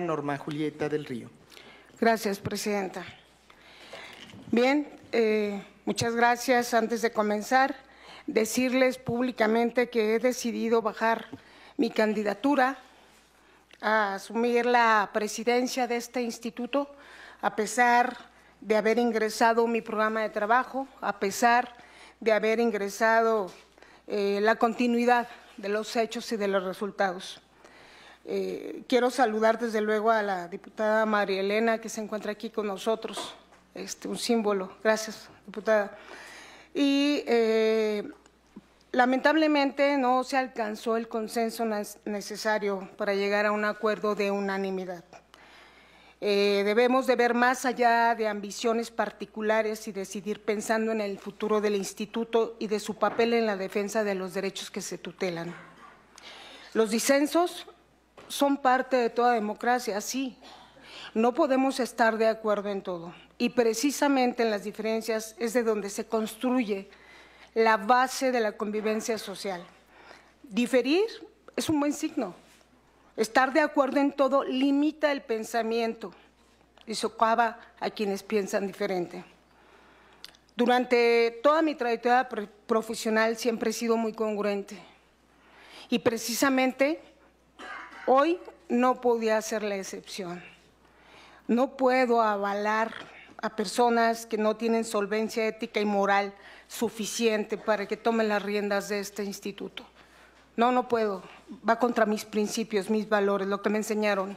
Norma Julieta del Río. Gracias, Presidenta. Bien, eh, muchas gracias. Antes de comenzar, decirles públicamente que he decidido bajar mi candidatura a asumir la presidencia de este instituto, a pesar de haber ingresado mi programa de trabajo, a pesar de haber ingresado eh, la continuidad de los hechos y de los resultados. Eh, quiero saludar desde luego a la diputada María Elena que se encuentra aquí con nosotros, este, un símbolo. Gracias, diputada. Y eh, lamentablemente no se alcanzó el consenso necesario para llegar a un acuerdo de unanimidad. Eh, debemos de ver más allá de ambiciones particulares y decidir pensando en el futuro del instituto y de su papel en la defensa de los derechos que se tutelan. Los disensos son parte de toda democracia, sí. No podemos estar de acuerdo en todo. Y precisamente en las diferencias es de donde se construye la base de la convivencia social. Diferir es un buen signo. Estar de acuerdo en todo limita el pensamiento y socava a quienes piensan diferente. Durante toda mi trayectoria profesional siempre he sido muy congruente y precisamente Hoy no podía ser la excepción. No puedo avalar a personas que no tienen solvencia ética y moral suficiente para que tomen las riendas de este instituto. No, no puedo. Va contra mis principios, mis valores, lo que me enseñaron.